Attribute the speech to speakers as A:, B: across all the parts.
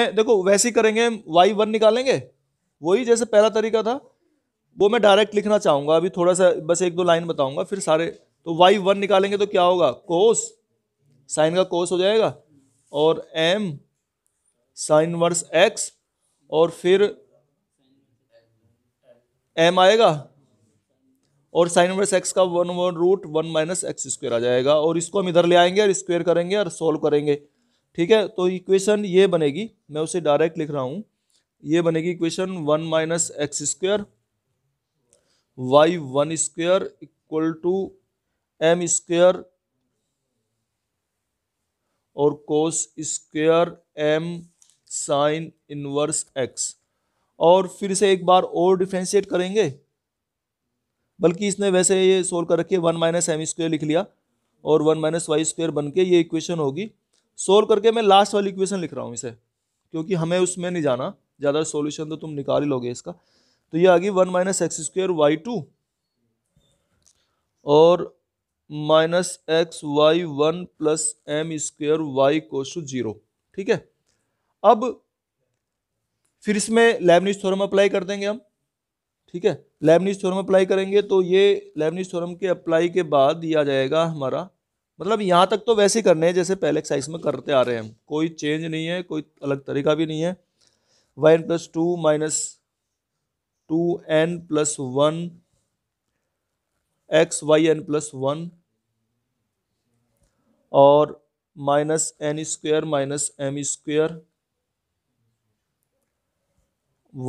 A: देखो वैसे ही करेंगे वाई वन निकालेंगे वही जैसे पहला तरीका था वो मैं डायरेक्ट लिखना चाहूँगा अभी थोड़ा सा बस एक दो लाइन बताऊँगा फिर सारे तो वाई वन निकालेंगे तो क्या होगा कोस साइन का कोस हो जाएगा और एम साइन वर्स एक्स और फिर एम आएगा और साइन वर्स एक्स का one one root one minus x square आ जाएगा और इसको हम इधर ले आएंगे और स्क्वेयर करेंगे और सोल्व करेंगे ठीक है तो इक्वेशन ये बनेगी मैं उसे डायरेक्ट लिख रहा हूँ ये बनेगी equation one minus x square y one square equal to M square और cos square M sine inverse x और फिर से एक बार और डिफ्रेंशिएट करेंगे बल्कि इसने वैसे ये सोल्व कर रखी है वन माइनस एम स्क्वेयर लिख लिया और वन माइनस वाई स्क्वेयर बन के ये इक्वेशन होगी सोल्व करके मैं लास्ट वाली इक्वेशन लिख रहा हूँ इसे क्योंकि हमें उसमें नहीं जाना ज़्यादा सोल्यूशन तो तुम निकाल ही लोगे इसका तो ये आ गई one minus x square y two और minus x y one plus M square y cos zero ठीक है अब फिर इसमें लेबनीज थ्योरम अप्लाई कर देंगे हम ठीक है लेबनीज थ्योरम अप्लाई करेंगे तो ये लेबनीज थ्योरम के अप्लाई के बाद दिया आ जाएगा हमारा मतलब यहाँ तक तो वैसे ही करने हैं जैसे पहले एक्साइज में करते आ रहे हैं कोई चेंज नहीं है कोई अलग तरीका भी नहीं है y n plus two minus two n plus one x y n plus one और minus n square minus M square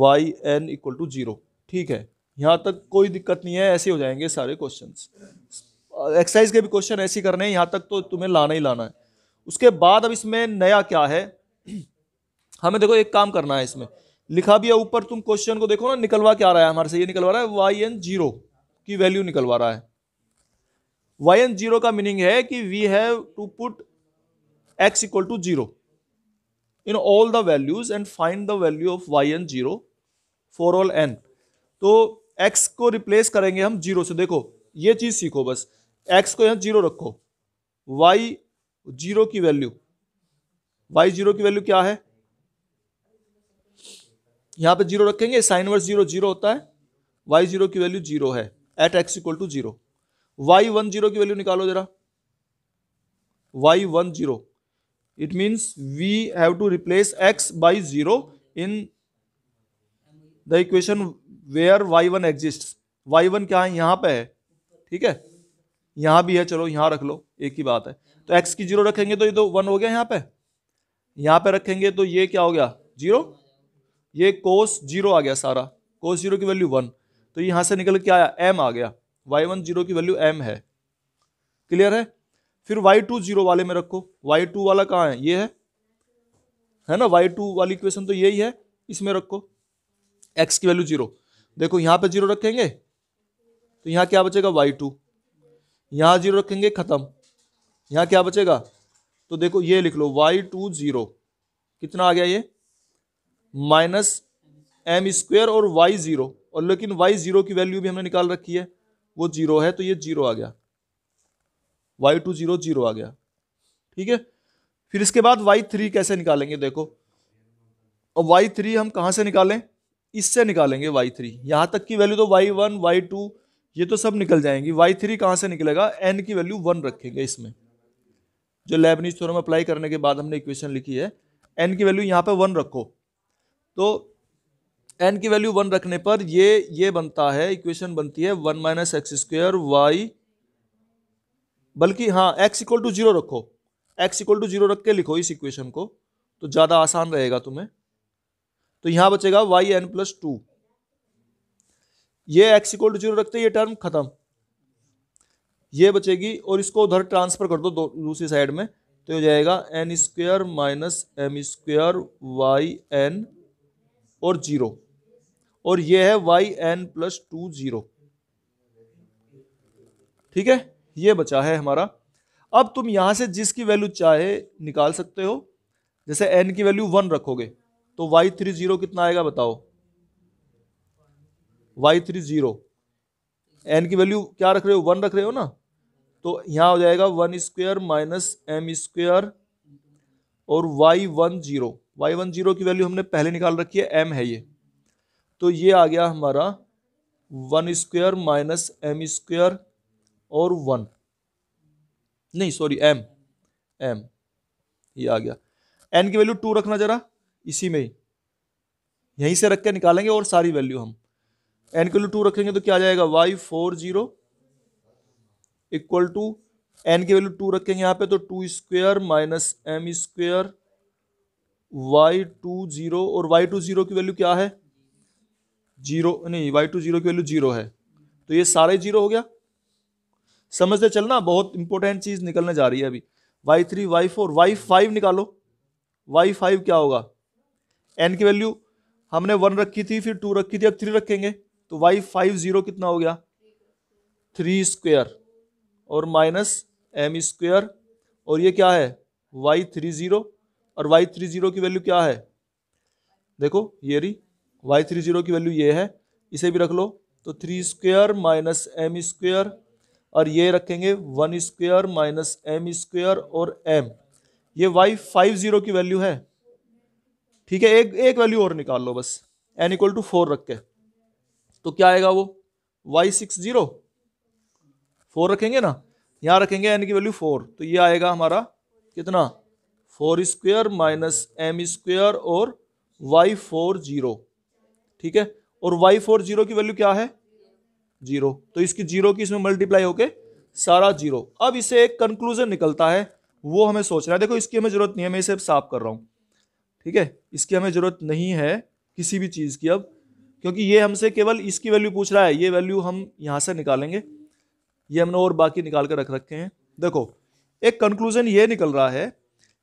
A: y n equal to zero ठीक है यहाँ तक कोई दिक्कत नहीं है ऐसे हो जाएंगे सारे क्वेश्चंस एक्सरसाइज के भी क्वेश्चन ऐसे करने हैं यहाँ तक तो तुम्हें लाना ही लाना है उसके बाद अब इसमें नया क्या है हमें देखो एक काम करना है इसमें लिखा भी है ऊपर तुम क्वेश्चन को देखो ना निकलवा क्या रहा है हमारे से ये निकलवा रहा है वाई एन जीरो की वैल्यू निकलवा रहा है वाई एन जीरो का मीनिंग है कि we have to put x equal to zero in all the values and find the value of y n zero for all n तो x को replace करेंगे हम जीरो से देखो ये चीज़ सीखो बस एक्स को यहां जीरो रखो वाई जीरो की वैल्यू वाई जीरो की वैल्यू क्या है यहां पे जीरो रखेंगे साइन वर्स जीरो जीरो होता है वाई जीरो की वैल्यू जीरो है at x equal to zero y one zero की वैल्यू निकालो जरा y one zero it means we have to replace x by zero in the equation where y one exist y one क्या है यहां पे है ठीक है यहाँ भी है चलो यहाँ रख लो एक ही बात है तो एक्स की जीरो रखेंगे तो ये तो वन हो गया यहाँ पे यहाँ पे रखेंगे तो ये क्या हो गया जीरो ये कोस जीरो आ गया सारा कोस जीरो की वैल्यू वन तो यहाँ से निकल के आया एम आ गया वाई वन जीरो की वैल्यू एम है क्लियर है फिर वाई टू जीरो वाले में रखो वाई टू वाला कहाँ है ये है है ना वाई टू वाली इक्वेशन तो यही है इसमें रखो एक्स की वैल्यू जीरो देखो यहाँ पे जीरो रखेंगे तो यहाँ क्या बचेगा वाई टू यहाँ जीरो रखेंगे ख़त्म यहाँ क्या बचेगा तो देखो ये लिख लो वाई टू ज़ीरो कितना आ गया ये माइनस एम स्क्वेयर और वाई ज़ीरो और लेकिन वाई ज़ीरो की वैल्यू भी हमने निकाल रखी है वो जीरो है तो ये जीरो आ गया वाई टू जीरो जीरो आ गया ठीक है फिर इसके बाद वाई थ्री कैसे निकालेंगे देखो और वाई थ्री हम कहाँ से निकालें इससे निकालेंगे वाई थ्री यहाँ तक की वैल्यू तो वाई वन वाई टू ये तो सब निकल जाएंगी वाई थ्री कहाँ से निकलेगा एन की वैल्यू वन रखेंगे इसमें जो लेबनीज थ्योरम अप्लाई करने के बाद हमने इक्वेशन लिखी है एन की वैल्यू यहाँ पे वन रखो तो एन की वैल्यू वन रखने पर ये ये बनता है इक्वेशन बनती है one minus x square y बल्कि हाँ एक्स इक्वल टू जीरो रखो एक्स इक्वल टू जीरो रख के लिखो इस इक्वेशन को तो ज़्यादा आसान रहेगा तुम्हें तो यहाँ बचेगा वाई एन प्लस टू ये एक्स इक्वल टू जीरो रखते ये टर्म खत्म ये बचेगी और इसको उधर ट्रांसफर कर दो दूसरी साइड में तो हो जाएगा n square minus M square y n और जीरो और ये है y n plus two zero ठीक है ये बचा है हमारा अब तुम यहां से जिसकी वैल्यू चाहे निकाल सकते हो जैसे एन की वैल्यू वन रखोगे तो वाई थ्री जीरो कितना आएगा बताओ वाई थ्री जीरो एन की वैल्यू क्या रख रहे हो वन रख रहे हो ना तो यहाँ हो जाएगा one square minus M square और y one zero y one zero की वैल्यू हमने पहले निकाल रखी है एम है ये तो ये आ गया हमारा one square minus M square और वन नहीं सॉरी एम एम ये आ गया एन की वैल्यू टू रखना ज़रा इसी में ही यहीं से रख के निकालेंगे और सारी वैल्यू हम एन की वैल्यू टू रखेंगे तो क्या आ जाएगा y four zero equal to n की वैल्यू टू रखेंगे यहाँ पे तो two square minus M square y two zero और वाई टू जीरो की वैल्यू क्या है जीरो नहीं वाई टू जीरो की वैल्यू जीरो है तो ये सारे जीरो हो गया समझते चलना बहुत इंपॉर्टेंट चीज़ निकलने जा रही है अभी y three y four y five निकालो वाई फाइव क्या होगा एन की वैल्यू हमने वन रखी थी फिर टू रखी थी अब थ्री रखेंगे तो वाई फाइव ज़ीरो कितना हो गया थ्री स्क्वेयर और माइनस एम स्क्वेयर और ये क्या है वाई थ्री ज़ीरो और वाई थ्री ज़ीरो की वैल्यू क्या है देखो ये रही वाई थ्री ज़ीरो की वैल्यू ये है इसे भी रख लो तो three square minus M square और ये रखेंगे one square minus M square और एम ये वाई फाइव ज़ीरो की वैल्यू है ठीक है एक एक वैल्यू और निकाल लो बस एन इक्वल टू फोर रख के तो क्या आएगा वो वाई सिक्स जीरो फोर रखेंगे ना यहाँ रखेंगे एन की वैल्यू फोर तो ये आएगा हमारा कितना four square minus M square और वाई फोर जीरो ठीक है और वाई फोर जीरो की वैल्यू क्या है जीरो तो इसकी जीरो की इसमें मल्टीप्लाई होके सारा जीरो अब इसे एक कंक्लूजन निकलता है वो हमें सोचना है देखो इसकी हमें ज़रूरत नहीं है मैं इसे साफ कर रहा हूँ ठीक है इसकी हमें ज़रूरत नहीं है किसी भी चीज़ की अब क्योंकि ये हमसे केवल इसकी वैल्यू पूछ रहा है ये वैल्यू हम यहाँ से निकालेंगे ये हमने और बाकी निकाल कर रख रखे हैं देखो एक कंक्लूजन ये निकल रहा है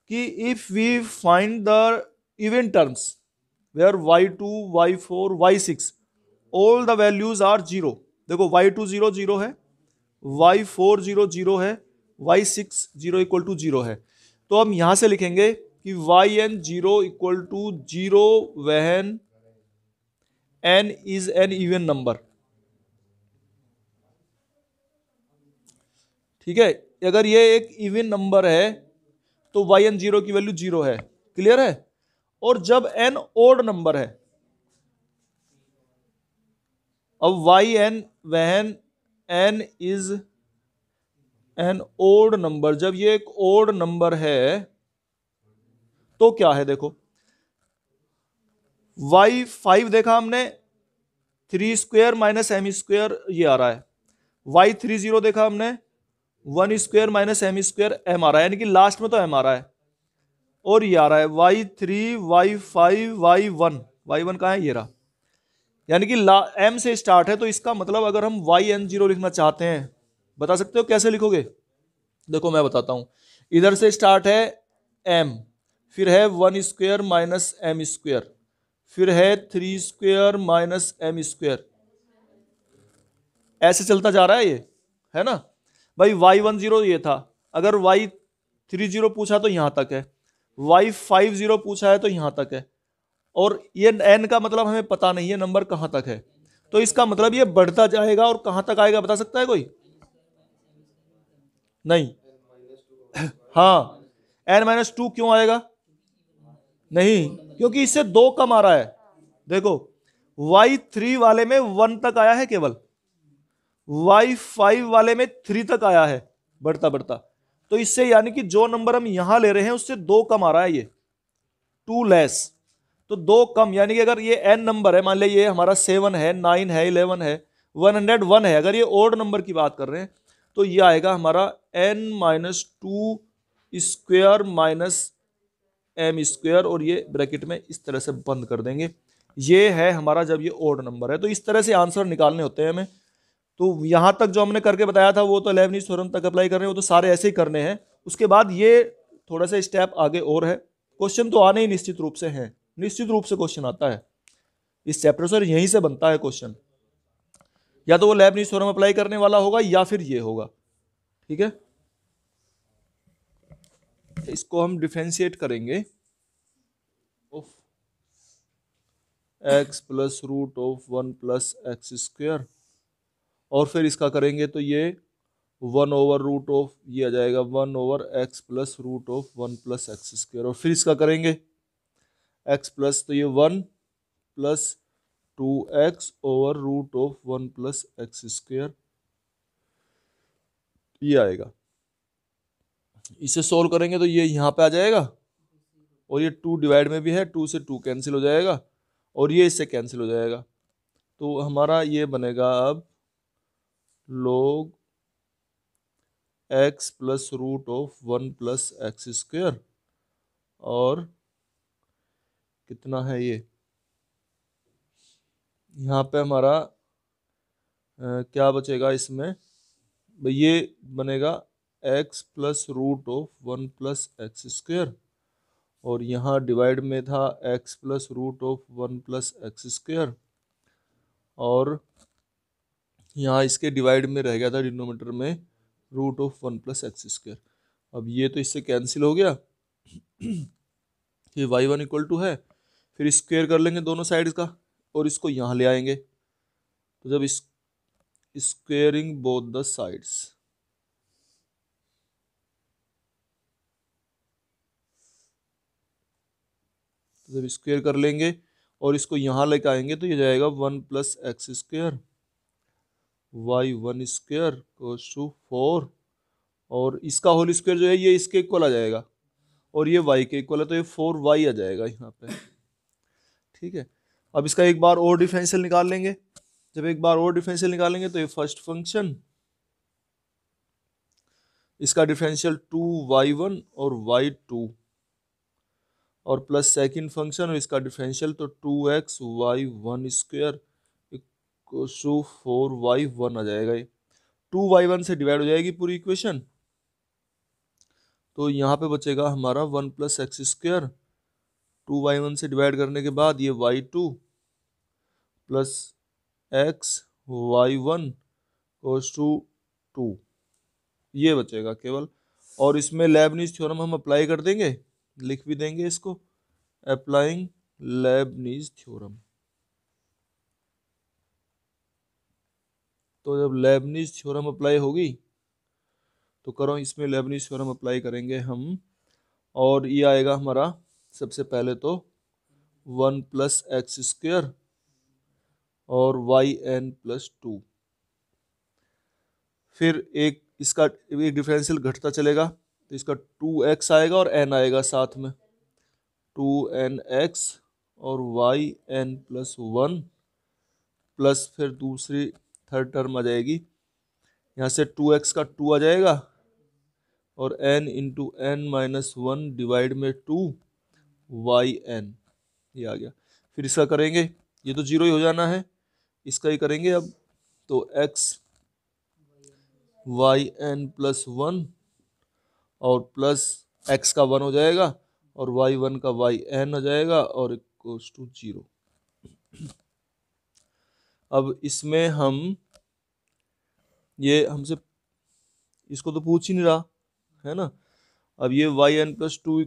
A: कि if we find the even terms where y two y four y six all the values are zero देखो वाई टू जीरो जीरो है वाई फोर जीरो जीरो है y six zero equal to zero है तो हम यहाँ से लिखेंगे कि y n zero equal to zero when n is an even number ठीक है अगर ये एक इवन नंबर है तो वाई एन जीरो की वैल्यू जीरो है क्लियर है और जब एन ओड नंबर है अब y n when n is n odd number जब ये एक ओड नंबर है तो क्या है देखो वाई फाइव देखा हमने three square minus M square ये आ रहा है वाई थ्री जीरो देखा हमने one square minus M square M आ रहा है यानी कि लास्ट में तो एम आ रहा है और ये आ रहा है y three y five y one y one कहाँ है ये रहा यानी कि ला एम से स्टार्ट है तो इसका मतलब अगर हम वाई एन जीरो लिखना चाहते हैं बता सकते हो कैसे लिखोगे देखो मैं बताता हूँ इधर से स्टार्ट है एम फिर है one square minus M square फिर है three square minus M square ऐसे चलता जा रहा है ये है ना भाई वाई वन जीरो ये था अगर वाई थ्री जीरो पूछा तो यहां तक है वाई फाइव जीरो पूछा है तो यहां तक है और ये एन का मतलब हमें पता नहीं है नंबर कहाँ तक है तो इसका मतलब ये बढ़ता जाएगा और कहाँ तक आएगा बता सकता है कोई नहीं हाँ एन माइनस टू क्यों आएगा नहीं क्योंकि इससे दो कम आ रहा है देखो वाई थ्री वाले में वन तक आया है केवल वाई फाइव वाले में थ्री तक आया है बढ़ता बढ़ता तो इससे यानी कि जो नंबर हम यहां ले रहे हैं उससे दो कम आ रहा है ये टू लेस तो दो कम यानी कि अगर ये एन नंबर है मान लिया ये हमारा सेवन है नाइन है इलेवन है वन हंड्रेड वन है अगर ये ओड नंबर की बात कर रहे हैं तो ये आएगा हमारा n minus two square minus M square और ये ब्रैकेट में इस तरह से बंद कर देंगे ये है हमारा जब ये ओड नंबर है तो इस तरह से आंसर निकालने होते हैं हमें तो यहाँ तक जो हमने करके बताया था वो तो लेवनीज सोरम तक अप्लाई कर रहे हैं वो तो सारे ऐसे ही करने हैं उसके बाद ये थोड़ा सा स्टेप आगे और है क्वेश्चन तो आने ही निश्चित रूप से हैं निश्चित रूप से क्वेश्चन आता है इस चैप्टर से यहीं से बनता है क्वेश्चन या तो वो लेबनी थ्योरम अप्लाई करने वाला होगा या फिर ये होगा ठीक है इसको हम डिफ्रेंशिएट करेंगे of x plus root of one plus x square और फिर इसका करेंगे तो ये वन ओवर रूट ऑफ ये आ जाएगा one over x plus root of one plus x square और फिर इसका करेंगे एक्स प्लस तो ये one plus two x over root of one plus x square ये आएगा इसे सोल्व करेंगे तो ये यहाँ पे आ जाएगा और ये टू डिवाइड में भी है टू से टू कैंसिल हो जाएगा और ये इससे कैंसिल हो जाएगा तो हमारा ये बनेगा अब log x plus root of one plus x square और कितना है ये यहाँ पे हमारा आ, क्या बचेगा इसमें ये बनेगा x plus root of one plus x square और यहाँ डिवाइड में था x plus root of one plus x square और यहाँ इसके डिवाइड में रह गया था डिनोमीटर में root of one plus x square अब ये तो इससे कैंसिल हो गया ये वाई वन इक्वल टू है फिर स्क्वेयर कर लेंगे दोनों साइड का और इसको यहाँ ले आएंगे तो जब इस स्क्वेयरिंग बोथ द साइड्स जब स्क्वेयर कर लेंगे और इसको यहाँ लेके आएंगे तो ये जाएगा one plus x square y one square कोस टू फोर और इसका होल स्क्वेयर जो है ये इसके इक्वल आ जाएगा और ये वाई के इक्वल है तो ये फोर वाई आ जाएगा यहाँ पे ठीक है अब इसका एक बार और डिफरेंशियल निकाल लेंगे जब एक बार और डिफरेंशियल निकालेंगे तो ये फर्स्ट फंक्शन इसका डिफरेंशियल टू वाई वन और वाई टू और प्लस सेकंड फंक्शन और इसका डिफरेंशियल तो two x y one square two four y one आ जाएगा ये टू वाई वन से डिवाइड हो जाएगी पूरी इक्वेशन तो यहाँ पे बचेगा हमारा one plus x square two y one से डिवाइड करने के बाद ये y two plus x y one cos two to ये बचेगा केवल और इसमें लेबनीज थ्योरम हम अप्लाई कर देंगे लिख भी देंगे इसको अप्लाइंग लेबनीज थ्योरम तो जब लेबनीज थ्योरम अप्लाई होगी तो करो इसमें लेबनीज थ्योरम अप्लाई करेंगे हम और ये आएगा हमारा सबसे पहले तो वन प्लस एक्स स्क्वेयर और वाई एन प्लस टू फिर एक इसका एक डिफरेंशियल घटता चलेगा तो इसका टू एक्स आएगा और एन आएगा साथ में टू एन एक्स और y n plus one plus फिर दूसरी थर्ड टर्म आ जाएगी यहाँ से टू एक्स का टू आ जाएगा और n into n minus one divide में टू वाई एन ये आ गया फिर इसका करेंगे ये तो जीरो ही हो जाना है इसका ही करेंगे अब तो x y n plus one और प्लस एक्स का वन हो जाएगा और वाई वन का वाई एन हो जाएगा और इक्वस टू जीरो अब इसमें हम ये हमसे इसको तो पूछ ही नहीं रहा है ना अब ये y n plus two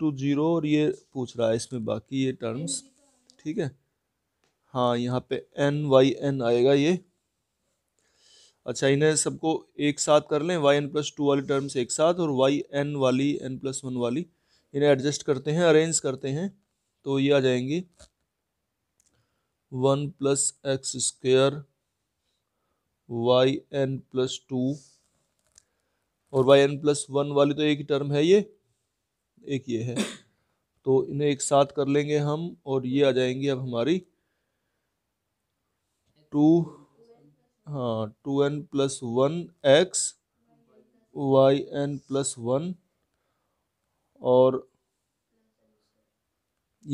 A: two zero और ये पूछ रहा है इसमें बाकी ये टर्म्स ठीक है हाँ यहाँ पे एन वाई एन आएगा ये अच्छा इन्हें सबको एक साथ कर लें वाई एन प्लस टू वाली टर्म्स एक साथ और वाई एन वाली एन प्लस वन वाली इन्हें एडजस्ट करते हैं अरेंज करते हैं तो ये आ जाएंगी one plus x square y n plus two और वाई एन प्लस वन वाली तो एक ही टर्म है ये एक ये है तो इन्हें एक साथ कर लेंगे हम और ये आ जाएंगी अब हमारी टू हाँ two n plus one x y n plus one और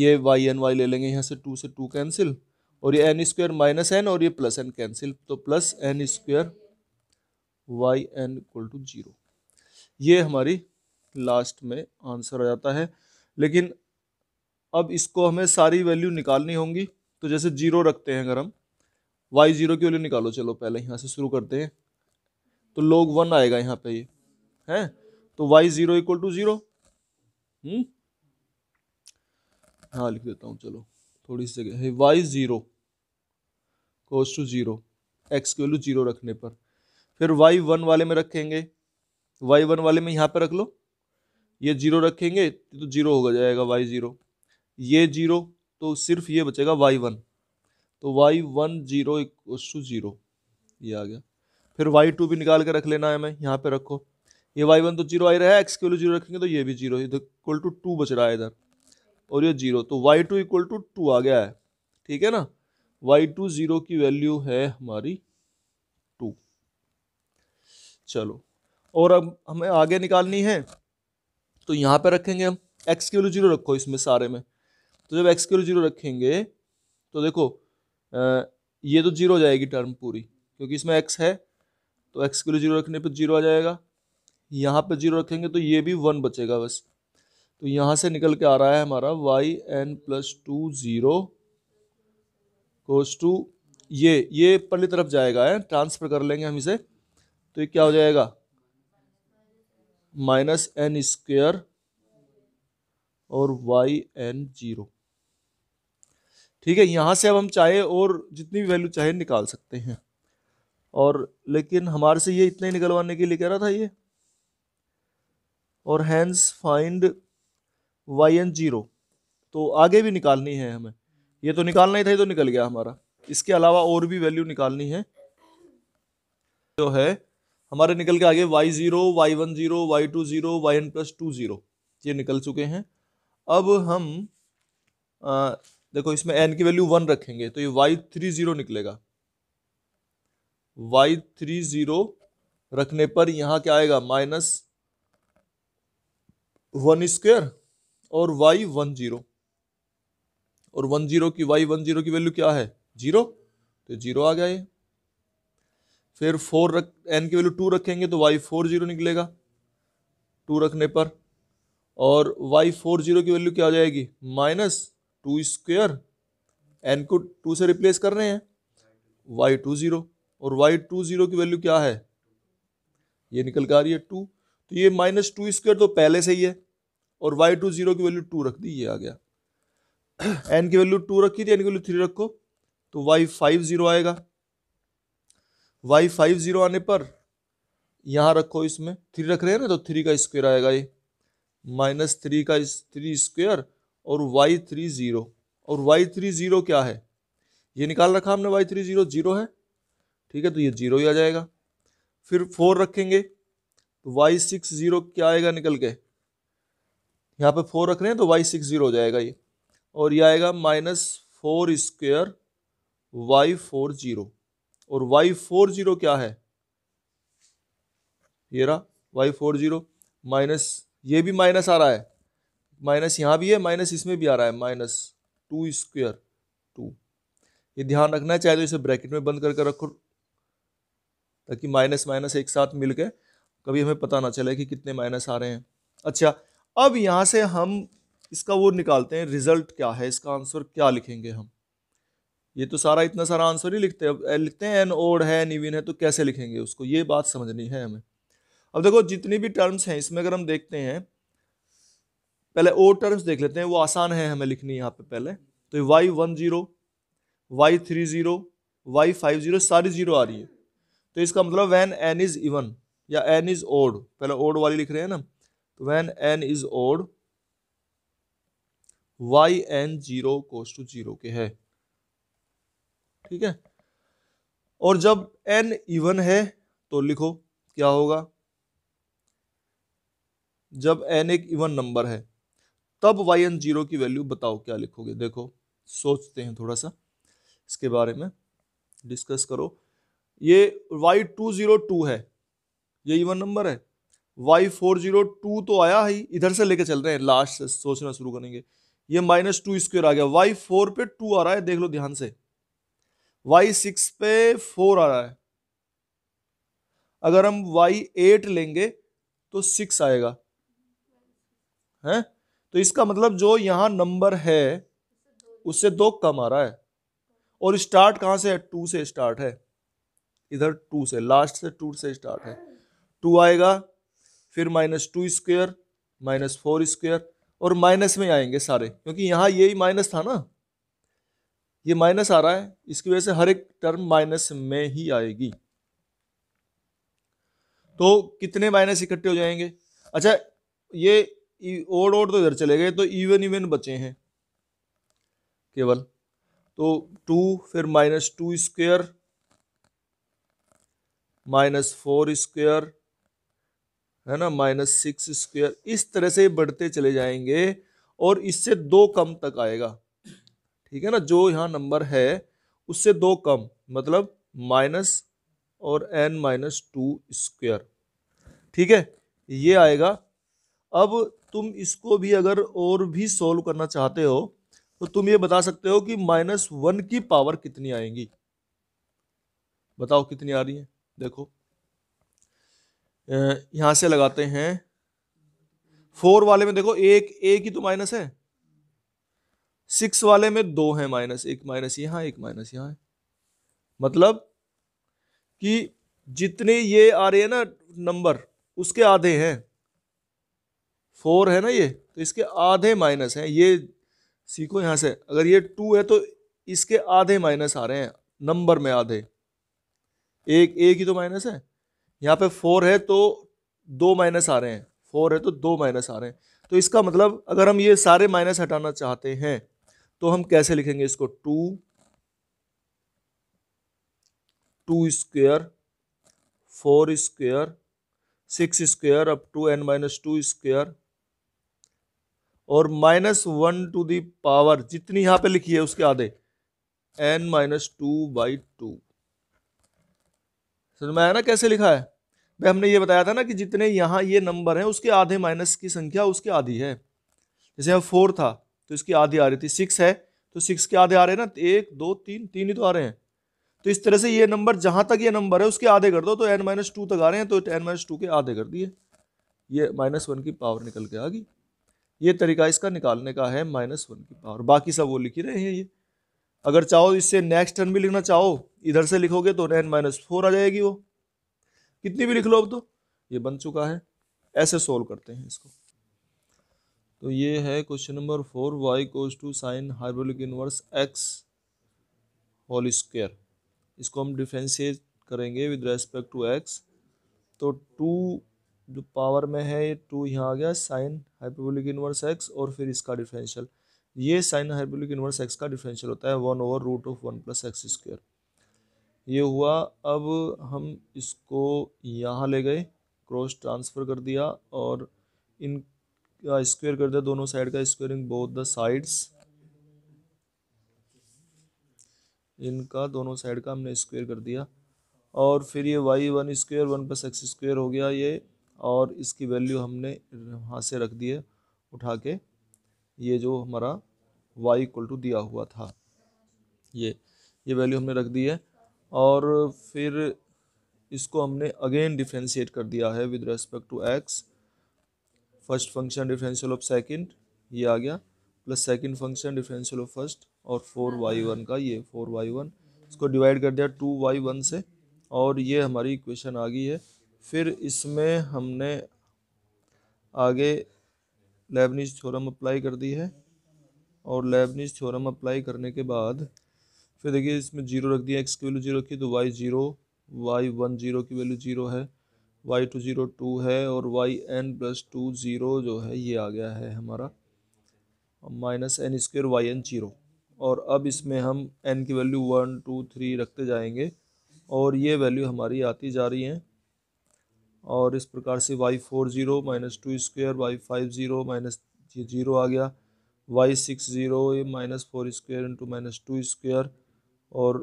A: ये वाई एन वाई ले लेंगे यहाँ से टू से टू कैंसिल और ये एन स्क्वायर माइनस एन और ये प्लस एन कैंसिल तो plus n square y n equal to zero ये हमारी लास्ट में आंसर आ जाता है लेकिन अब इसको हमें सारी वैल्यू निकालनी होंगी तो जैसे जीरो रखते हैं अगर हम वाई जीरो की वैल्यू निकालो चलो पहले यहाँ से शुरू करते हैं तो लोग वन आएगा यहाँ पे ये हैं तो y zero equal to zero हाँ लिख देता हूँ चलो थोड़ी सी जगह है वाई ज़ीरो कोस टू ज़ीरो एक्स की वैल्यू जीरो रखने पर फिर वाई वन वाले में रखेंगे वाई वन वाले में यहाँ पर रख लो ये जीरो रखेंगे तो जीरो हो जाएगा वाई ज़ीरो ये जीरो तो सिर्फ ये बचेगा वाई वन तो y one zero equals two zero ये आ गया फिर वाई टू भी निकाल के रख लेना है मैं यहाँ पे रखो ये वाई वन तो जीरो आ रहा है एक्स के वैल्यू जीरो रखेंगे तो ये भी जीरो इक्वल टू टू बच रहा है इधर और ये जीरो तो y two equal to two आ गया है ठीक है ना वाई टू ज़ीरो की वैल्यू है हमारी टू चलो और अब हमें आगे निकालनी है तो यहाँ पर रखेंगे हम एक्स के वैल्यू जीरो रखो इसमें सारे में तो जब एक्स के वैल्यू जीरो रखेंगे तो देखो ये तो जीरो हो जाएगी टर्म पूरी क्योंकि इसमें एक्स है तो एक्स के लिए जीरो रखने पर जीरो आ जाएगा यहाँ पर जीरो रखेंगे तो ये भी वन बचेगा बस तो यहाँ से निकल के आ रहा है हमारा y n plus two zero cos to ये ये पहली तरफ जाएगा है ट्रांसफ़र कर लेंगे हम इसे तो ये क्या हो जाएगा माइनस एन स्क्वेयर और वाई एन जीरो ठीक है यहाँ से अब हम चाहे और जितनी भी वैल्यू चाहे निकाल सकते हैं और लेकिन हमारे से ये इतना ही निकलवाने के लिए कह रहा था ये और hence find y n zero तो आगे भी निकालनी है हमें ये तो निकालना ही था ये तो निकल गया हमारा इसके अलावा और भी वैल्यू निकालनी है जो है हमारे निकल के आगे y zero y one zero y two zero y n plus two zero ये निकल चुके हैं अब हम आ, देखो इसमें एन की वैल्यू वन रखेंगे तो ये वाई थ्री जीरो निकलेगा वाई थ्री जीरो रखने पर यहां क्या आएगा माइनस वन स्क्वेयर और वाई वन जीरो और वन जीरो की वाई वन जीरो की वैल्यू क्या है जीरो तो जीरो आ गया ये फिर फोर रख एन की वैल्यू टू रखेंगे तो वाई फोर जीरो निकलेगा टू रखने पर और वाई फोर जीरो की वैल्यू क्या आ जाएगी माइनस टू स्क्वेयर एन को टू से रिप्लेस कर रहे हैं वाई टू ज़ीरो और वाई टू ज़ीरो की वैल्यू क्या है ये निकल के आ रही है टू तो ये माइनस टू स्क्वेयर तो पहले से ही है और वाई टू ज़ीरो की वैल्यू टू रख दी ये आ गया एन की वैल्यू टू रखी थी एन की वैल्यू थ्री रखो तो वाई फाइव ज़ीरो आएगा वाई फाइव ज़ीरो आने पर यहाँ रखो इसमें थ्री रख रहे हैं ना तो थ्री का स्क्वेयर आएगा ये माइनस थ्री का थ्री स्क्वेयर और वाई थ्री ज़ीरो और वाई थ्री ज़ीरो क्या है ये निकाल रखा हमने वाई थ्री ज़ीरो ज़ीरो है ठीक है तो ये ज़ीरो ही आ जाएगा फिर फोर रखेंगे तो वाई सिक्स ज़ीरो क्या आएगा निकल के यहाँ पे फोर रख रहे हैं तो वाई सिक्स ज़ीरो हो जाएगा ये और ये आएगा minus four square y four zero और वाई फोर ज़ीरो क्या है ये रहा वाई फोर ज़ीरो माइनस ये भी माइनस आ रहा है माइनस यहाँ भी है माइनस इसमें भी आ रहा है माइनस टू स्क्वेयर टू ये ध्यान रखना है चाहे तो इसे ब्रैकेट में बंद करके रखो ताकि माइनस माइनस एक साथ मिल के कभी हमें पता ना चले कि कितने माइनस आ रहे हैं अच्छा अब यहाँ से हम इसका वो निकालते हैं रिजल्ट क्या है इसका आंसर क्या लिखेंगे हम ये तो सारा इतना सारा आंसर ही लिखते हैं लिखते हैं एन ओड है एन इविन है तो कैसे लिखेंगे उसको ये बात समझनी है हमें अब देखो जितनी भी टर्म्स हैं इसमें अगर हम देखते हैं पहले ओ टर्म्स देख लेते हैं वो आसान है हमें लिखनी यहाँ पे पहले तो y one zero y three zero y five zero सारी जीरो आ रही है तो इसका मतलब वैन एन इज़ इवन या एन इज़ ओड पहले ओड वाली लिख रहे हैं ना तो when n is odd y n zero cos two zero के है ठीक है और जब एन इवन है तो लिखो क्या होगा जब एन एक इवन नंबर है तब वाई एन जीरो की वैल्यू बताओ क्या लिखोगे देखो सोचते हैं थोड़ा सा इसके बारे में डिस्कस करो ये वाई टू जीरो टू है ये इवन नंबर है वाई फोर जीरो टू तो आया ही इधर से लेके चल रहे हैं लास्ट से सोचना शुरू करेंगे ये माइनस टू स्क्वेयर आ गया वाई फोर पे टू आ रहा है देख लो ध्यान से वाई सिक्स पे फोर आ रहा है अगर हम वाई एट लेंगे तो सिक्स आएगा है तो इसका मतलब जो यहाँ नंबर है उससे दो कम आ रहा है और स्टार्ट कहाँ से है टू से स्टार्ट है इधर टू से लास्ट से टू से स्टार्ट है टू आएगा फिर minus two square minus four square और माइनस में आएंगे सारे क्योंकि यहाँ ये ही माइनस था ना ये माइनस आ रहा है इसकी वजह से हर एक टर्म माइनस में ही आएगी तो कितने माइनस इकट्ठे हो जाएंगे अच्छा ये ओड ओड तो इधर चले गए तो इवन इवन बचे हैं केवल तो टू फिर minus two square minus four square है ना माइनस सिक्स स्क्वेयर इस तरह से बढ़ते चले जाएंगे और इससे दो कम तक आएगा ठीक है ना जो यहाँ नंबर है उससे दो कम मतलब माइनस और एन माइनस टू स्क्वेयर ठीक है ये आएगा अब तुम इसको भी अगर और भी सॉल्व करना चाहते हो तो तुम ये बता सकते हो कि माइनस वन की पावर कितनी आएंगी बताओ कितनी आ रही है देखो यहां से लगाते हैं फोर वाले में देखो एक एक ही तो माइनस है सिक्स वाले में दो है माइनस एक माइनस यहां एक माइनस यहां है मतलब कि जितने ये आ रहे हैं ना नंबर उसके आधे हैं फोर है ना ये तो इसके आधे माइनस हैं ये सीखो यहाँ से अगर ये टू है तो इसके आधे माइनस आ रहे हैं नंबर में आधे एक एक ही तो माइनस है यहाँ पे फोर है तो दो माइनस आ रहे हैं फोर है तो दो माइनस आ रहे हैं तो इसका मतलब अगर हम ये सारे माइनस हटाना चाहते हैं तो हम कैसे लिखेंगे इसको two two square four square six square up to n minus two square और minus one to the power जितनी यहाँ पे लिखी है उसके आधे n minus two by two समझ में आया ना कैसे लिखा है भाई हमने ये बताया था ना कि जितने यहां ये नंबर हैं उसके आधे माइनस की संख्या उसके आधी है जैसे यहां फोर था तो इसकी आधी आ रही थी सिक्स है तो सिक्स के आधे आ रहे हैं ना तो एक दो तीन तीन ही तो आ रहे हैं तो इस तरह से ये नंबर जहां तक ये नंबर है उसके आधे कर दो तो एन माइनस टू तक आ रहे हैं तो एन माइनस टू के आधे कर दिए ये माइनस वन की पावर निकल के आ गई ये तरीका इसका निकालने का है माइनस वन की पावर बाकी सब वो लिख ही रहे हैं ये अगर चाहो इससे नेक्स्ट टर्म भी लिखना चाहो इधर से लिखोगे तो एन माइनस फोर आ जाएगी वो कितनी भी लिख लो अब तो ये बन चुका है ऐसे सोल्व करते हैं इसको तो ये है question number four y equals two sine hyperbolic inverse x whole square इसको हम डिफ्रेंशिएट करेंगे विद रेस्पेक्ट टू एक्स तो टू जो पावर में है ये टू यहाँ आ गया साइन हाइपरबोलिक इनवर्स एक्स और फिर इसका डिफरेंशियल ये साइन हाइपरबोलिक इनवर्स एक्स का डिफरेंशियल होता है one over root of one plus x square ये हुआ अब हम इसको यहाँ ले गए क्रॉस ट्रांसफ़र कर दिया और इन स्क्वेयर कर दिया दोनों साइड का स्क्वेयरिंग बोथ द साइड्स इनका दोनों साइड का हमने स्क्वेयर कर दिया और फिर ये y one square one plus x square हो गया ये और इसकी वैल्यू हमने वहाँ से रख दिए उठा के ये जो हमारा वाई इक्वल टू दिया हुआ था ये ये वैल्यू हमने रख दी है और फिर इसको हमने अगेन डिफ्रेंशिएट कर दिया है with respect to x first function differential of second ये आ गया plus second function differential of first और फोर वाई वन का ये फोर वाई वन इसको डिवाइड कर दिया टू वाई वन से और ये हमारी इक्वेशन आ गई है फिर इसमें हमने आगे लेबनिज थ्योरम अप्लाई कर दी है और लेबनीज थ्योरम अप्लाई करने के बाद फिर देखिए इसमें जीरो रख दिया एक्स की वैल्यू जीरो तो की तो y zero y one zero की वैल्यू जीरो है वाई टू जीरो टू है और y n plus two zero जो है ये आ गया है हमारा minus n square y n zero और अब इसमें हम एन की वैल्यू वन टू थ्री रखते जाएंगे और ये वैल्यू हमारी आती जा रही हैं और इस प्रकार से y four zero minus two square y five zero minus zero आ गया y six zero minus four square into minus two square और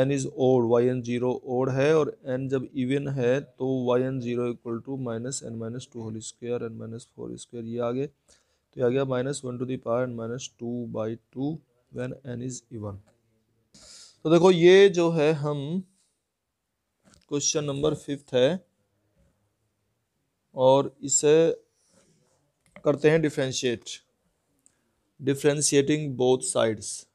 A: n is odd y n zero odd है और एन जब इवन है तो y n zero equal to minus n minus two whole square n minus four square ये आ गए तो ये आ गया minus one to the power n minus two by two when n is even तो देखो ये जो है हम क्वेश्चन नंबर फिफ्थ है और इसे करते हैं डिफ्रेंशिएट डिफ्रेंशिएटिंग बोथ साइड्स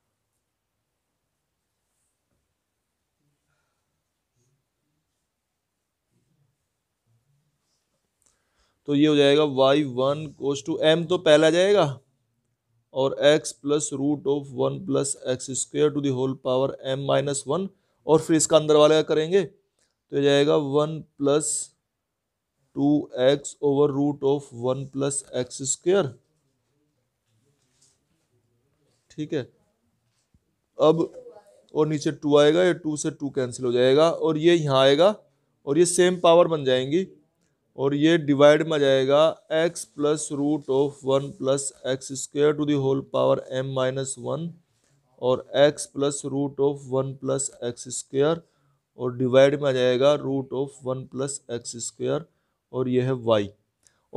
A: तो ये हो जाएगा वाई वन कोस टू एम तो पहला जाएगा और x plus root of one plus x square to the whole power m minus one और फिर इसका अंदर वाले करेंगे तो ये जाएगा one plus two x over root of one plus x square ठीक है अब और नीचे टू आएगा ये टू से टू कैंसिल हो जाएगा और ये यहाँ आएगा और ये सेम पावर बन जाएंगी और ये डिवाइड में आ जाएगा x plus root of one plus x square to the whole power m minus one और x plus root of one plus x square और डिवाइड में आ जाएगा root of one plus x square और ये है वाई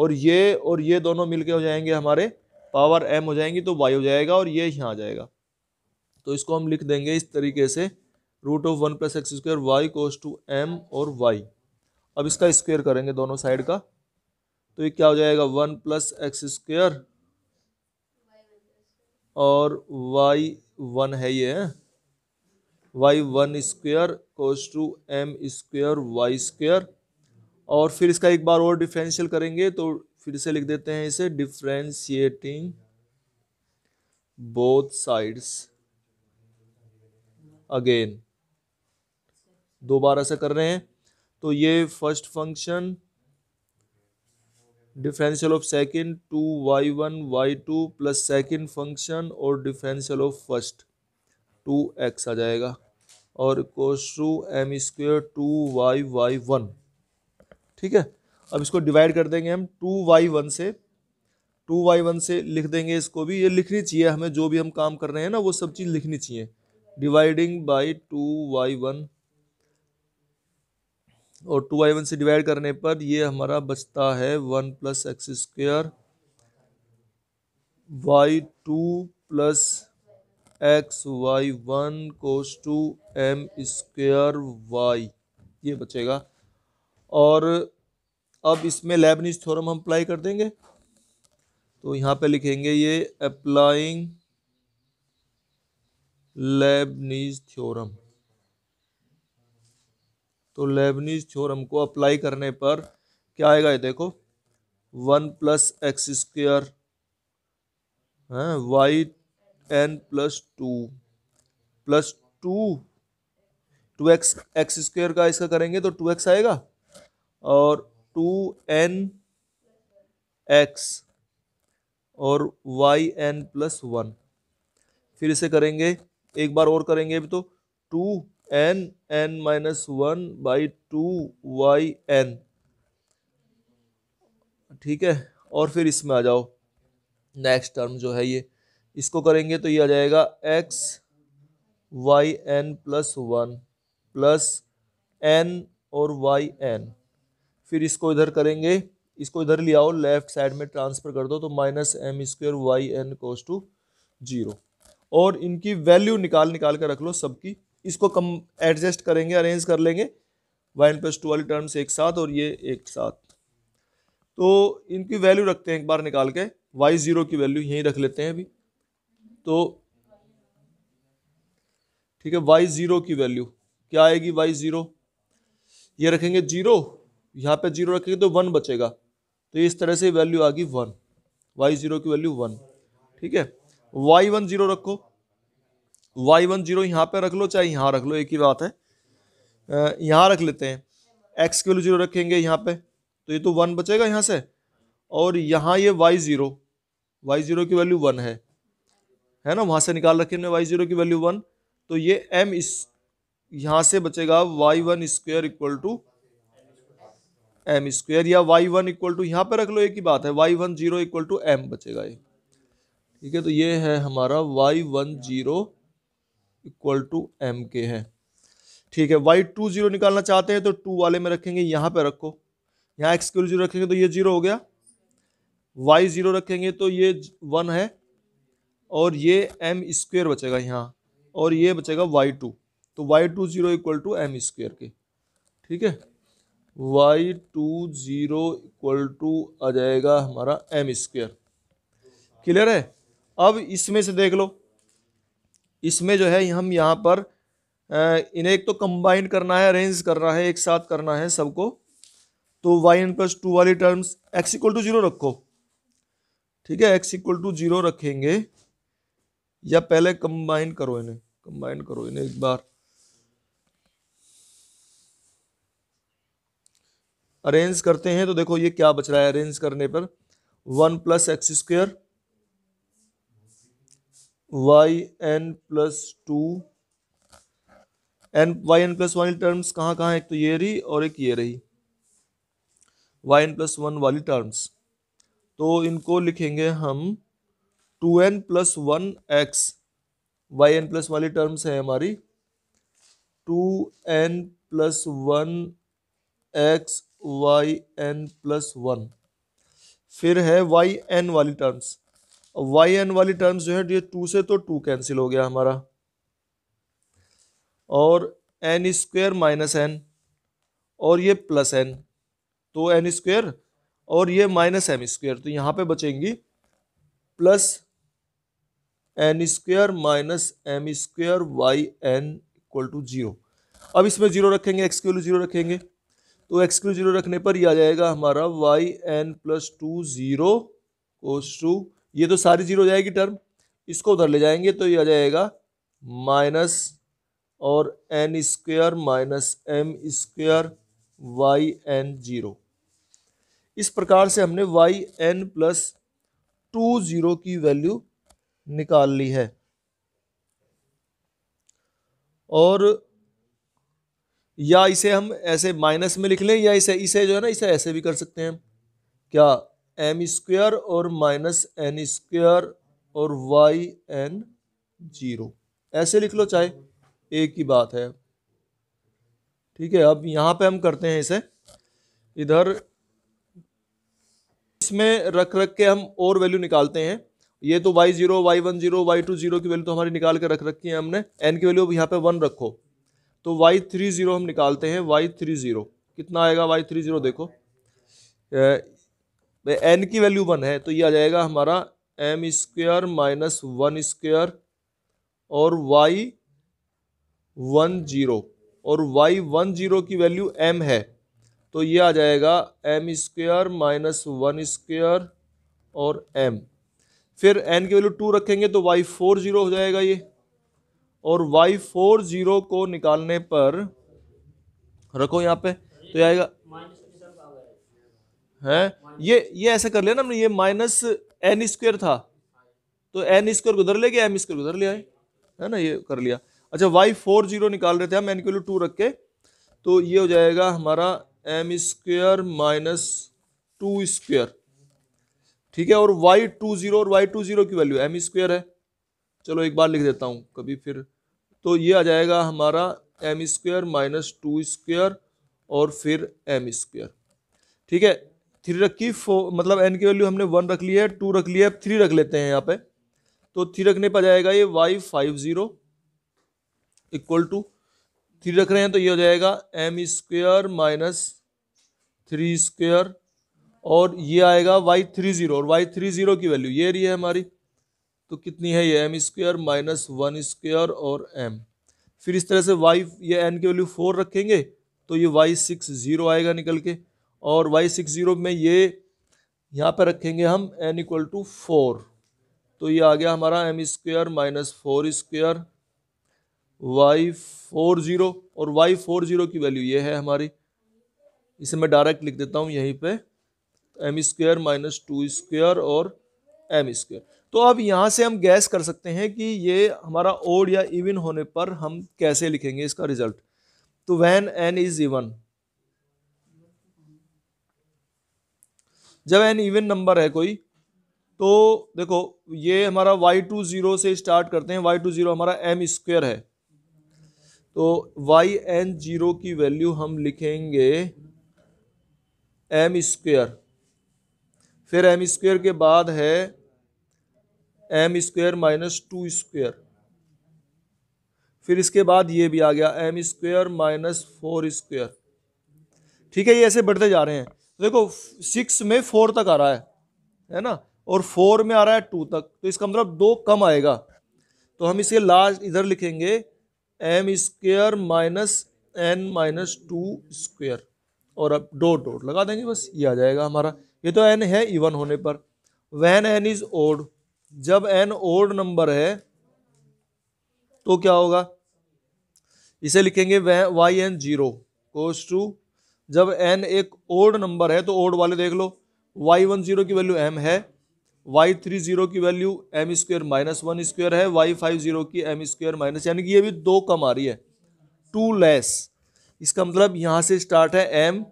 A: और ये और ये दोनों मिलके हो जाएंगे हमारे पावर एम हो जाएंगी तो वाई हो जाएगा और ये यहाँ आ जाएगा तो इसको हम लिख देंगे इस तरीके से root of one plus x square y equals two m और वाई अब इसका स्क्वेयर करेंगे दोनों साइड का तो ये क्या हो जाएगा वन प्लस एक्स स्क्वेयर और वाई वन है ये वाई वन स्क्वेयर कोस two M square y square और फिर इसका एक बार और डिफरेंशियल करेंगे तो फिर से लिख देते हैं इसे डिफ्रेंशिएटिंग बोथ साइड्स अगेन दो बार ऐसा कर रहे हैं तो ये first function differential of second two y one y two plus second function और differential of first two x आ जाएगा और two M square two y y one ठीक है अब इसको डिवाइड कर देंगे हम टू वाई वन से टू वाई वन से लिख देंगे इसको भी ये लिखनी चाहिए हमें जो भी हम काम कर रहे हैं ना वो सब चीज़ लिखनी चाहिए dividing by two y one और टू वाई वन से डिवाइड करने पर ये हमारा बचता है one plus x square y two plus x y one कोस टू एम स्क्वेयर वाई ये बचेगा और अब इसमें लेबनिज थ्योरम हम अप्लाई कर देंगे तो यहाँ पे लिखेंगे ये अप्लाइंग लेबनीज थ्योरम तो लेबनीज थ्योरम को अप्लाई करने पर क्या आएगा ये देखो वन प्लस एक्स स्क्वेयर हैं हाँ, y n plus two plus two two x x square का इसका करेंगे तो टू एक्स आएगा और टू एन एक्स और वाई एन प्लस वन फिर इसे करेंगे एक बार और करेंगे अभी तो two n n minus one by two y n ठीक है और फिर इसमें आ जाओ नेक्स्ट टर्म जो है ये इसको करेंगे तो ये आ जाएगा x y n plus one plus n और वाई एन फिर इसको इधर करेंगे इसको इधर ले आओ लेफ्ट साइड में ट्रांसफ़र कर दो तो minus M square y n equals two zero और इनकी वैल्यू निकाल निकाल कर रख लो सबकी इसको कम एडजस्ट करेंगे अरेंज कर लेंगे वाई एन प्लस टू वाली टर्म्स एक साथ और ये एक साथ तो इनकी वैल्यू रखते हैं एक बार निकाल के वाई ज़ीरो की वैल्यू यहीं रख लेते हैं अभी तो ठीक है वाई ज़ीरो की वैल्यू क्या आएगी वाई ज़ीरो ये रखेंगे जीरो यहाँ पे जीरो रखेंगे तो वन बचेगा तो इस तरह से वैल्यू आ गई वन वाई जीरो की वैल्यू वन ठीक है वाई वन जीरो रखो वाई वन जीरो यहाँ पे रख लो चाहे यहाँ रख लो एक ही बात है यहाँ रख लेते हैं एक्स की वैल्यू जीरो रखेंगे यहाँ पे तो ये तो वन बचेगा यहाँ से और यहाँ ये वाई ज़ीरो वाई ज़ीरो की वैल्यू वन है है ना वहाँ से निकाल रखे हमने वाई ज़ीरो की वैल्यू वन तो ये एम इस यहाँ से बचेगा y one square equal to M square या वाई वन इक्वल टू यहाँ पर रख लो एक ही बात है y one zero equal to m बचेगा ये ठीक है तो ये है हमारा y one zero equal to M के है ठीक है वाई टू जीरो निकालना चाहते हैं तो टू वाले में रखेंगे यहाँ पर रखो यहाँ एक्स क्यूल जीरो रखेंगे तो ये जीरो हो गया वाई जीरो रखेंगे तो ये वन है और ये एम स्क्वेयर बचेगा यहाँ और ये बचेगा वाई टू तो y two zero equal to M square के ठीक है y two zero equal to आ जाएगा हमारा एम स्क्वेयर क्लियर है अब इसमें से देख लो इसमें जो है हम यहाँ पर इन्हें एक तो कंबाइन करना है अरेंज करना है एक साथ करना है सबको तो वाई एन प्लस टू वाली terms x equal to zero रखो ठीक है एक्स इक्वल टू जीरो रखेंगे या पहले कंबाइन करो इन्हें कंबाइन करो इन्हें एक बार अरेंज करते हैं तो देखो ये क्या बच रहा है अरेंज करने पर one plus x square y n plus two n y n plus one terms कहाँ कहाँ एक तो ये रही और एक ये रही वाई एन प्लस वन वाली टर्म्स तो इनको लिखेंगे हम two n plus one x y n plus वाली टर्म्स है हमारी two n plus one x y n plus one फिर है वाई एन वाली टर्म्स वाई एन वाली टर्म्स जो है ये टू से तो टू कैंसिल हो गया हमारा और एन स्क्वेयर माइनस एन और ये प्लस एन तो एन स्क्वेयर और ये माइनस एम स्क्वेयर तो यहाँ पे बचेंगी plus n square minus M square y n equal to zero अब इसमें जीरो रखेंगे एक्स के वैल्यू जीरो रखेंगे तो एक्स क्यू जीरो रखने पर ये आ जाएगा हमारा y n plus two zero cos to ये तो सारी जीरो हो जाएगी टर्म इसको उधर ले जाएंगे तो ये आ जाएगा माइनस और n square minus M square y n zero इस प्रकार से हमने y n plus two zero की वैल्यू निकाल ली है और या इसे हम ऐसे माइनस में लिख लें या इसे इसे जो है ना इसे ऐसे भी कर सकते हैं क्या एम स्क्वेयर और माइनस एन स्क्वेयर और वाई एन जीरो ऐसे लिख लो चाहे एक ही बात है ठीक है अब यहाँ पे हम करते हैं इसे इधर इसमें रख रख के हम और वैल्यू निकालते हैं ये तो y zero y one zero y two zero की वैल्यू तो हमारी निकाल के रख रखी है हमने एन की वैल्यू अब यहाँ पे वन रखो तो वाई थ्री ज़ीरो हम निकालते हैं वाई थ्री ज़ीरो कितना आएगा वाई थ्री ज़ीरो देखो एन की वैल्यू वन है तो ये आ जाएगा हमारा m square minus one square और वाई वन ज़ीरो और वाई वन ज़ीरो की वैल्यू एम है तो ये आ जाएगा m square minus one square और एम फिर एन की वैल्यू टू रखेंगे तो वाई फोर ज़ीरो हो जाएगा ये और वाई फोर ज़ीरो को निकालने पर रखो यहाँ पे तो आएगा है ये ये ऐसा कर लिया ना हमने ये माइनस एन स्क्वेयर था तो एन स्क्वेयर को उधर ले गया एम स्क्वेयर उधर ले आए है ना ये कर लिया अच्छा वाई फोर जीरो निकाल रहे थे हम एन के टू रख के तो ये हो जाएगा हमारा m square minus two square ठीक है और वाई टू जीरो और वाई टू जीरो की वैल्यू एम स्क्वेयर है चलो एक बार लिख देता हूँ कभी फिर तो ये आ जाएगा हमारा m square minus two square और फिर एम स्क्वेयर ठीक है थ्री रखी फोर मतलब एन की वैल्यू हमने वन रख लिया है टू रख लिया है थ्री रख लेते हैं यहाँ पे तो थ्री रखने पर जाएगा ये y five zero equal to three रख रहे हैं तो ये हो जाएगा m square minus three square और ये आएगा वाई थ्री ज़ीरो और वाई थ्री ज़ीरो की वैल्यू ये रही है हमारी तो कितनी है ये m square minus one square और एम फिर इस तरह से वाई ये एन की वैल्यू फोर रखेंगे तो ये वाई सिक्स ज़ीरो आएगा निकल के और वाई सिक्स ज़ीरो में ये यहाँ पर रखेंगे हम एन इक्वल टू फोर तो ये आ गया हमारा m square minus four square y four zero और वाई फोर ज़ीरो की वैल्यू ये है हमारी इसे मैं डायरेक्ट लिख देता हूँ यहीं पर m square minus two square और एम स्क्वेयर तो अब यहाँ से हम गैस कर सकते हैं कि ये हमारा ओड या इवन होने पर हम कैसे लिखेंगे इसका रिजल्ट तो वैन एन इज इवन जब एन इवन नंबर है कोई तो देखो ये हमारा वाई टू ज़ीरो से स्टार्ट करते हैं वाई टू ज़ीरो हमारा एम स्क्वेयर है तो वाई एन ज़ीरो की वैल्यू हम लिखेंगे एम स्क्वेयर फिर एम स्क्वेयर के बाद है m square minus two square फिर इसके बाद ये भी आ गया m square minus four square ठीक है ये ऐसे बढ़ते जा रहे हैं देखो सिक्स में फोर तक आ रहा है है ना और फोर में आ रहा है टू तक तो इसका मतलब दो कम आएगा तो हम इसे लास्ट इधर लिखेंगे m square minus n minus two square और अब डो डोट लगा देंगे बस ये आ जाएगा हमारा ये तो एन है इवन होने पर वैन एन इज ओड जब एन ओड नंबर है तो क्या होगा इसे लिखेंगे y n zero cos to जब एन एक ओड नंबर है तो ओड वाले देख लो वाई वन जीरो की वैल्यू एम है वाई थ्री जीरो की value m square minus one square है वाई फाइव जीरो की एम स्क्वेयर माइनस यानी कि ये भी दो कम आ रही है टू लेस इसका मतलब यहाँ से स्टार्ट है एम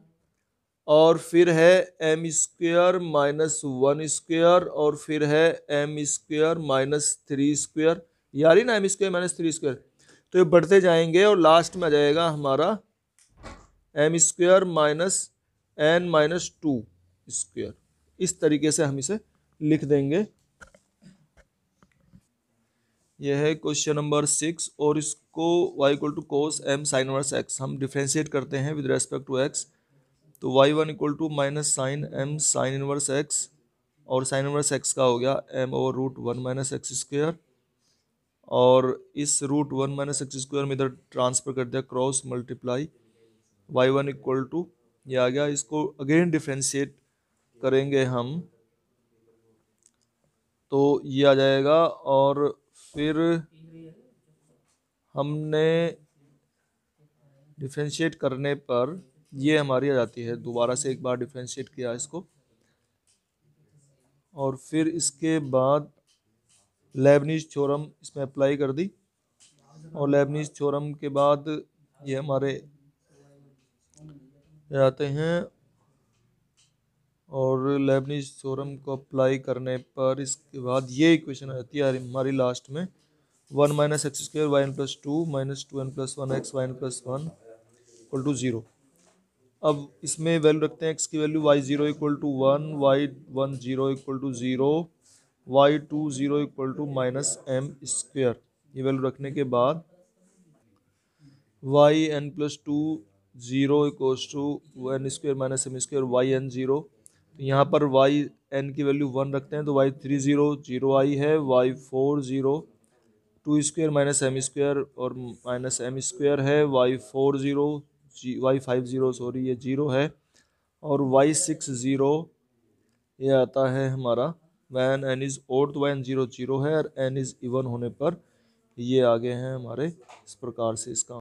A: और फिर है m square minus one square और फिर है m square minus three square यार ही ना m square minus three square तो ये बढ़ते जाएंगे और लास्ट में आ जाएगा हमारा m square minus n minus two square इस तरीके से हम इसे लिख देंगे यह है क्वेश्चन नंबर सिक्स और इसको y equal to cos m sine verse x हम डिफ्रेंशिएट करते हैं विद रेस्पेक्ट टू एक्स तो y one equal to minus sine m sine inverse x और साइन इनवर्स एक्स का हो गया m over root one minus x square और इस root one minus x square में इधर ट्रांसफर कर दिया cross multiply y one equal to ये आ गया इसको अगेन डिफ्रेंशिएट करेंगे हम तो ये आ जाएगा और फिर हमने डिफ्रेंशिएट करने पर ये हमारी आ जाती है दोबारा से एक बार डिफ्रेंशिएट किया इसको और फिर इसके बाद लेबनीज थ्योरम इसमें अप्लाई कर दी और लेबनीज थ्योरम के बाद ये हमारे जाते हैं और लेबनीज थ्योरम को अप्लाई करने पर इसके बाद ये इक्वेशन आ जाती है हमारी लास्ट में one minus x square y n plus two minus two n plus one x y n plus one equal to zero अब इसमें वैल्यू रखते हैं एक्स की value y zero equal to one y one zero equal to zero y two zero equal to minus M square ये value रखने के बाद y n plus two zero equals to n square minus M square y n zero तो यहाँ पर y n की value one रखते हैं तो वाई थ्री ज़ीरो जीरो आई है y four zero two square minus M square और माइनस एम स्क्वेयर है वाई फोर ज़ीरो जी वाई फाइव ज़ीरो सॉरी ये जीरो है और वाई सिक्स ज़ीरो ये आता है हमारा वैन एन इज़ और तो वैन ज़ीरो जीरो है और एन इज़ इवन होने पर ये आगे हैं हमारे इस प्रकार से इसका